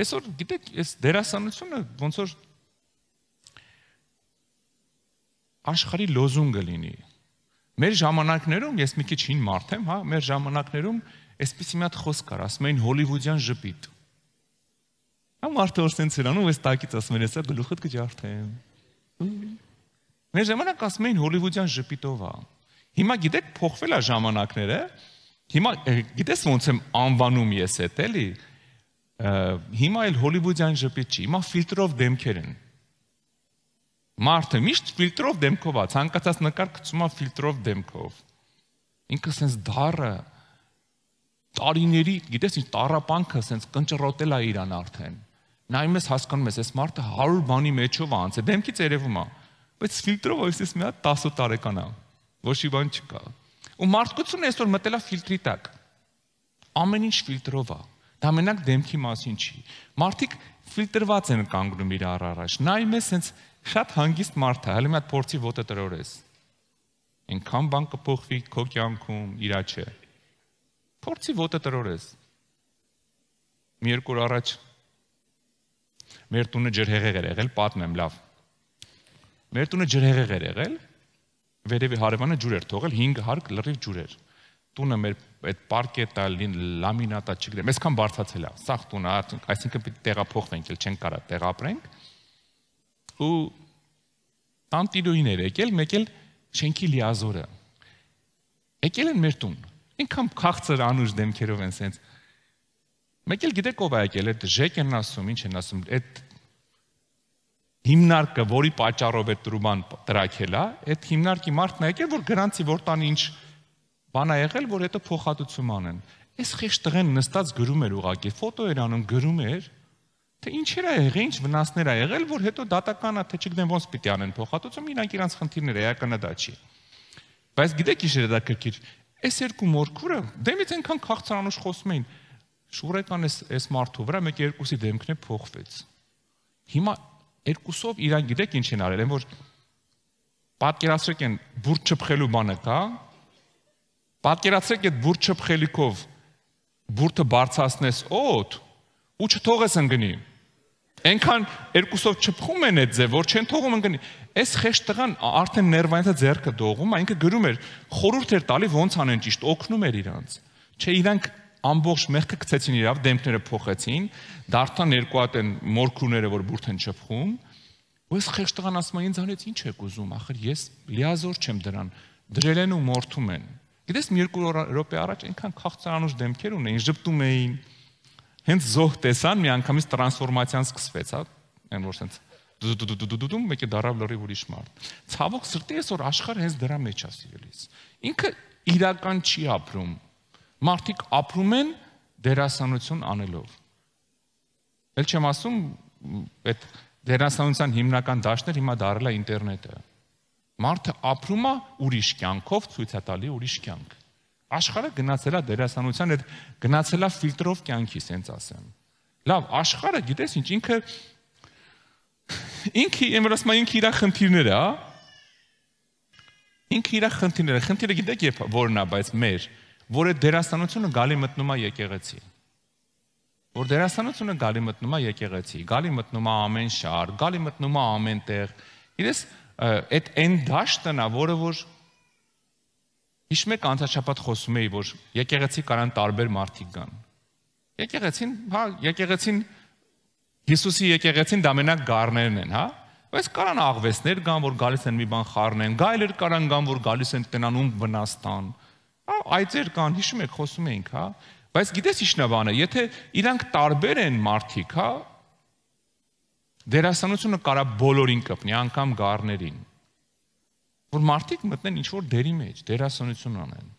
Այսօր գիտեք, այս դերասանությունը ոնց որ աշխարհի լոզունգը լինի։ Մեր ժամանակներում ես մի քիչ հին մարդ եմ, հա, մեր ժամանակներում այսպես մի հատ խոսք կար, ասում էին հոլիվուդյան ժպիտ։ Հա մարդը որ սենց էր անում, այս տակից ասում էր, «Սա գլուխդ կջարդեմ»։ Մեր ժամանակ ասում էին հոլիվուդյան ժպիտով է։ Հիմա գիտեք, փոխվել է ժամանակները։ Հիմա գիտես ոնց եմ անվանում ես էդ էլի հիմա էլ հոլիվուդյան ժպիտ չի, հիմա ֆիլտրով դեմքեր են։ Մարդը միշտ ֆիլտրով դեմքով է, ցանկացած նկար գցում է ֆիլտրով դեմքով։ Ինքը sense դառը տարիների, գիտես, ինչ տարապանքը sense կնճռոտել է իրան արդեն։ Նայում ես հասկանում ես, այս մարդը 100 բանի մեջով է անցել, դեմքից երևում է, բայց ֆիլտրով այսպես մի հատ 10 տարեկան է։ Ոչ մի բան չկա։ Ու մարդկությունը այսօր մտել է ֆիլտրի տակ։ Ամեն ինչ ֆիլտրով է։ Դա մենակ դեմքի մասին չի։ Մարդիկ ֆիլտրված են կանգնում իր առ առաջ։ Նայում ես sense շատ հանգիստ մարդ է, հələ մի հատ փորձի ոտը տրորես։ Ինքան բան կփոխվի քո կյանքում, իրա չէ։ Փորձի ոտը տրորես։ Մի երկու օր առաջ մեր տունը ջրհեղեղ էր եղել, պատմեմ լավ։ Մեր տունը ջրհեղեղ էր եղել, վերևի հարևանը ջուր էր թողել, 5 հարկ լրիվ ջուր էր տունը մեր այդ պարկետա լամինատա չգիտեմ, այսքան բարձացել է։ Սաղ տունը, այսինքն պիտի տեղափոխվենք, էլ չենք կարա տեղապրենք։ Ու տանտիրուին էր եկել, մեկ էլ շենքի լիազորը։ Եկել են մեր տուն։ Ինքան քաղցր անուշ դեմքերով են սենց։ Մեկ էլ գիտեք ով է եկել, այդ Ժեկենն ասում, ինչ են ասում, այդ հիմնարկը, որի պատճառով է Տրուման տրակելա, այդ հիմնարկի մարդն է եկել, որ գրանցի որ տան ինչ բան ա եղել, որ հետո փոխհատուցում անեն։ Այս խիշտ տղեն նստած գրում էր ուղակի, ֆոտո էր անում, գրում էր, թե ինչեր ա եղել, ինչ վնասներ ա եղել, որ հետո դատականա, թե չգիտեմ ոնց պիտի անեն փոխհատուցում, իրանք իրանց խնդիրները էականա դա չի։ Բայց գիտեք ինչ էր դա քրքիր։ Այս երկու մորքուրը դեմից այնքան քաղցրանուշ խոսում էին։ Շուրեկան էս էս մարդու վրա մեկ երկուսի դեմքն է փոխվեց։ Հիմա երկուսով իրան գիտեք ինչ են արել, այն որ պատկերացրեք են բուրջ չփխելու բանը կա, Պատկերացրեք այդ բուրդ չփխելիքով բուրդը բարձրացնես օդ ու չթողես ընկնի։ Էնքան երկուսով չփխում են այդ ձև, որ չեն թողում ընկնի։ Այս խեշտ տղան արդեն ներվայնը ձեռքը դողում, այնքը գրում էր, խորուրդ էր տալի ոնց անեն ճիշտ, օգնում էր իրանց։ Չէ, իրանք ամբողջ մեղքը գցեցին իրավ, դեմքները փոխեցին, դարձան երկու հատ են մորքուրները, որ բուրդ են չփխում։ Ու այս խեղճ տղան ասում է ինձ հանեց ինչ եք ուզում, ախր ես լիազոր չեմ դրան։ Դրել են ու մորթում են։ Գիտես, մի երկու րոպե առաջ այնքան քաղցրանուշ դեմքեր ունեին, ճպտում էին։ Հենց զոհ տեսան, մի անգամից տրանսֆորմացիան սկսվեց, հա, այն որ sense դու-դու-դու-դու-դու մեկը դարավ լրի ուրիշ մարդ։ Ցավոք սրտի այսօր աշխարհը հենց դրա մեջ է սիրելիս։ Ինքը իրական չի ապրում։ Մարդիկ ապրում են դերասանություն անելով։ Էլ չեմ ասում, այդ դերասանության հիմնական դաշտը հիմա դարել է ինտերնետը։ դա Մարդը ապրում է ուրիշ կյանքով, ցույց է տալի ուրիշ կյանք։ Աշխարհը գնացելա դերասանության այդ գնացելա ֆիլտրով կյանքի, ասենց ասեմ։ Լավ, աշխարհը գիտես ինչ ինքը ինքը իմրասմա ինքը իր խնդիրները, հա։ Ինքը իր խնդիրները, խնդիրը գիտեք երբ որն է, բայց մեր, որը դերասանությունը գալի մտնում է եկեղեցի որ դերասանությունը գալի մտնում է եկեղեցի, գալի մտնում է ամեն շար, գալի մտնում է ամեն տեղ։ Իրես այդ այն դաշտն է, որը որ հիշում եք անցաչապատ խոսում էի, որ եկեղեցի կարան տարբեր մարդիկ կան։ Եկեղեցին, հա, եկեղեցին Հիսուսի եկեղեցին դա մենակ գառներն են, հա, բայց կարան աղվեսներ կան, որ գալիս են մի բան խառնեն, գայլեր կարան կան, որ գալիս են տնանում վնաստան։ Հա, այծեր կան, հիշում եք, խոսում էինք, հա։ Բայց գիտես ի՞նչն է բանը, եթե իրանք տարբեր են մարդիկ, հա, Դերասանությունը կարա բոլորին կպնի, անգամ գառներին։ Որ մարդիկ մտնեն ինչ որ դերի մեջ, դերասանություն անեն։